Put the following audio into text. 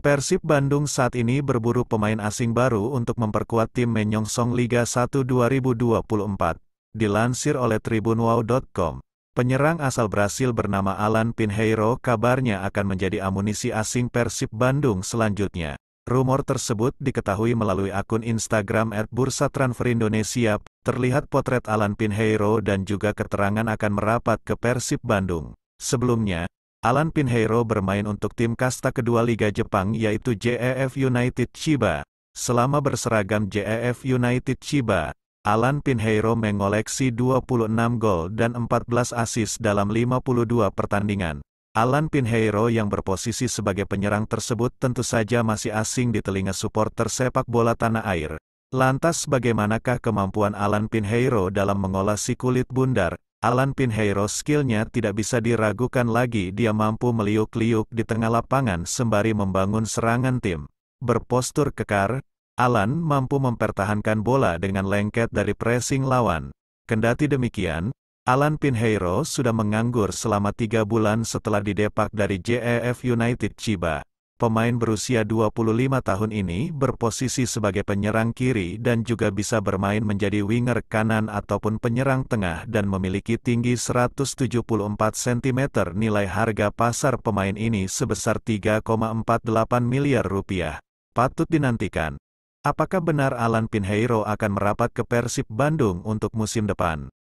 Persib Bandung saat ini berburu pemain asing baru untuk memperkuat tim menyongsong Liga 1 2024. Dilansir oleh tribunwow.com, penyerang asal Brasil bernama Alan Pinheiro kabarnya akan menjadi amunisi asing Persib Bandung selanjutnya. Rumor tersebut diketahui melalui akun Instagram @bursatransferindonesia. Terlihat potret Alan Pinheiro dan juga keterangan akan merapat ke Persib Bandung. Sebelumnya, Alan Pinheiro bermain untuk tim kasta kedua Liga Jepang yaitu JEF United Chiba. Selama berseragam JEF United Chiba, Alan Pinheiro mengoleksi 26 gol dan 14 assist dalam 52 pertandingan. Alan Pinheiro yang berposisi sebagai penyerang tersebut tentu saja masih asing di telinga supporter sepak bola tanah air. Lantas bagaimanakah kemampuan Alan Pinheiro dalam mengolah si kulit bundar, Alan Pinheiro skillnya tidak bisa diragukan lagi dia mampu meliuk-liuk di tengah lapangan sembari membangun serangan tim. Berpostur kekar, Alan mampu mempertahankan bola dengan lengket dari pressing lawan. Kendati demikian, Alan Pinheiro sudah menganggur selama tiga bulan setelah didepak dari JEF United Chiba pemain berusia 25 tahun ini berposisi sebagai penyerang kiri dan juga bisa bermain menjadi winger kanan ataupun penyerang tengah dan memiliki tinggi 174 cm. Nilai harga pasar pemain ini sebesar 3,48 miliar rupiah. Patut dinantikan. Apakah benar Alan Pinheiro akan merapat ke Persib Bandung untuk musim depan?